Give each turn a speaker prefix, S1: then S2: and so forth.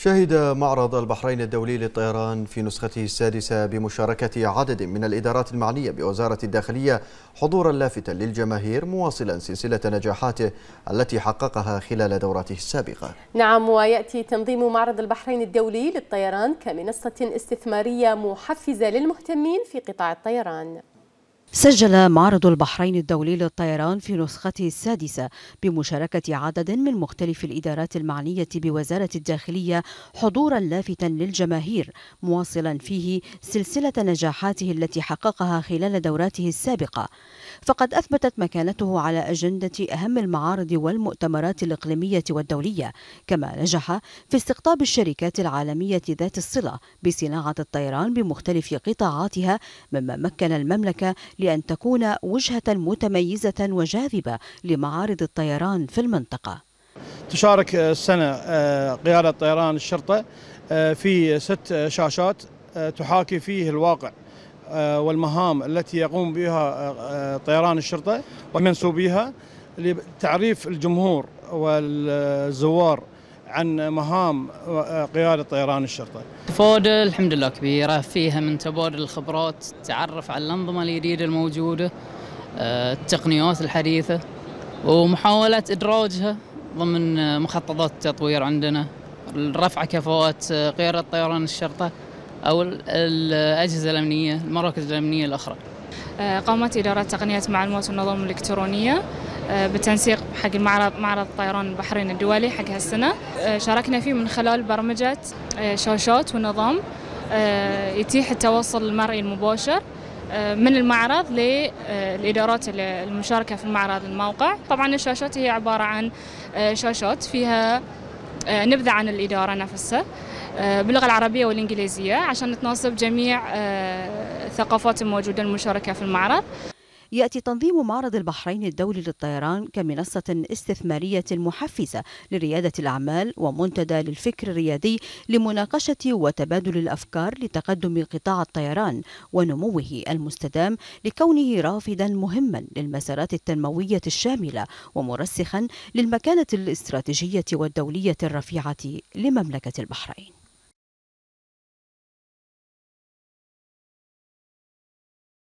S1: شهد معرض البحرين الدولي للطيران في نسخته السادسة بمشاركة عدد من الإدارات المعنية بوزارة الداخلية حضورا لافتا للجماهير مواصلا سلسلة نجاحاته التي حققها خلال دوراته السابقة
S2: نعم ويأتي تنظيم معرض البحرين الدولي للطيران كمنصة استثمارية محفزة للمهتمين في قطاع الطيران
S3: سجل معرض البحرين الدولي للطيران في نسخته السادسة بمشاركة عدد من مختلف الإدارات المعنية بوزارة الداخلية حضورا لافتا للجماهير مواصلا فيه سلسلة نجاحاته التي حققها خلال دوراته السابقة فقد أثبتت مكانته على أجندة أهم المعارض والمؤتمرات الإقليمية والدولية كما نجح في استقطاب الشركات العالمية ذات الصلة بصناعة الطيران بمختلف قطاعاتها مما مكن المملكة لأن تكون وجهة متميزة وجاذبة لمعارض الطيران في المنطقة
S4: تشارك السنة آه، قيادة طيران الشرطة آه، في ست شاشات آه، تحاكي فيه الواقع والمهام التي يقوم بها طيران الشرطة ومنسوبيها لتعريف الجمهور والزوار عن مهام قيادة طيران الشرطة
S2: تفاوض الحمد لله كبيرة فيها من تبادل الخبرات تعرف على الأنظمة الجديدة الموجودة آه، التقنيات الحديثة ومحاولة إدراجها ضمن مخططات التطوير عندنا رفع كفاءات قيادة طيران الشرطة أو الأجهزة الأمنية المراكز الأمنية الأخرى
S1: آه، قامت إدارة تقنية معلومات النظام الإلكترونية آه، بالتنسيق حق المعرض معرض الطيران البحرين الدولي حق هالسنة آه، شاركنا فيه من خلال برمجة آه، شوشوت ونظام يتيح التواصل المرئي المباشر من المعرض للإدارات المشاركة في المعرض الموقع طبعا الشاشات هي عبارة عن شاشات فيها نبذة عن الإدارة نفسها باللغة العربية والإنجليزية عشان تناسب جميع الثقافات
S3: الموجودة المشاركة في المعرض يأتي تنظيم معرض البحرين الدولي للطيران كمنصة استثمارية محفزة لريادة الأعمال ومنتدى للفكر الريادي لمناقشة وتبادل الأفكار لتقدم قطاع الطيران ونموه المستدام لكونه رافدا مهما للمسارات التنموية الشاملة ومرسخا للمكانة الاستراتيجية والدولية الرفيعة لمملكة البحرين